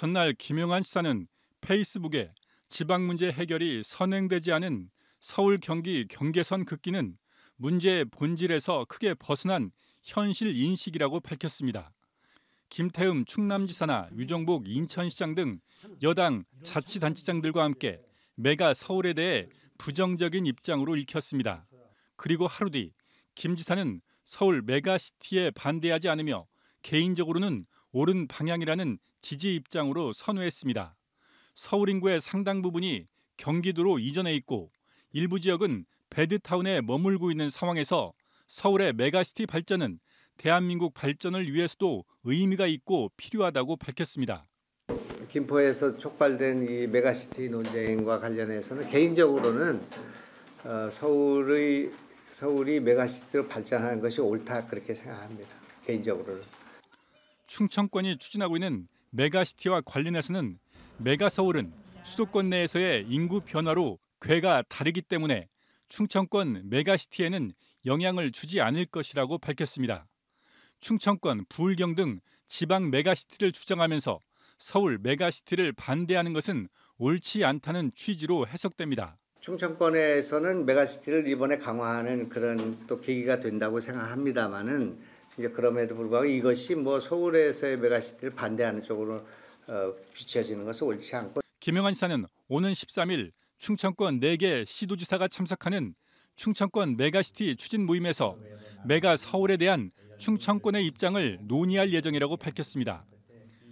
전날 김용환 시사는 페이스북에 지방 문제 해결이 선행되지 않은 서울 경기 경계선 긋기는 문제의 본질에서 크게 벗어난 현실 인식이라고 밝혔습니다. 김태흠 충남지사나 위정복 인천시장 등 여당 자치단체장들과 함께 메가 서울에 대해 부정적인 입장으로 읽혔습니다. 그리고 하루 뒤김 지사는 서울 메가시티에 반대하지 않으며 개인적으로는 옳은 방향이라는 지지 입장으로 선회했습니다. 서울 인구의 상당 부분이 경기도로 이전해 있고 일부 지역은 배드타운에 머물고 있는 상황에서 서울의 메가시티 발전은 대한민국 발전을 위해서도 의미가 있고 필요하다고 밝혔습니다. 김포에서 촉발된 이 메가시티 논쟁과 관련해서는 개인적으로는 어, 서울의 서울이 메가시티로 발전하는 것이 옳다 그렇게 생각합니다. 개인적으로는. 충청권이 추진하고 있는 메가시티와 관련해서는 메가서울은 수도권 내에서의 인구 변화로 괴가 다르기 때문에 충청권 메가시티에는 영향을 주지 않을 것이라고 밝혔습니다. 충청권, 부울경 등 지방 메가시티를 주장하면서 서울 메가시티를 반대하는 것은 옳지 않다는 취지로 해석됩니다. 충청권에서는 메가시티를 이번에 강화하는 그런 또 계기가 된다고 생각합니다만은 이제 그럼에도 불구하고 이것이 뭐 서울에서의 메가시티를 반대하는 쪽으로 어, 비춰지는 것은 옳지 않고 김영환 지사는 오는 13일 충청권 4개 시도지사가 참석하는 충청권 메가시티 추진 모임에서 메가 서울에 대한 충청권의 입장을 논의할 예정이라고 밝혔습니다.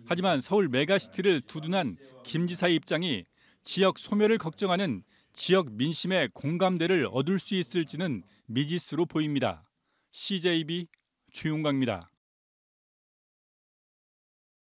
하지만 서울 메가시티를 두둔한 김 지사의 입장이 지역 소멸을 걱정하는 지역 민심의 공감대를 얻을 수 있을지는 미지수로 보입니다. CJB 최윤광입니다.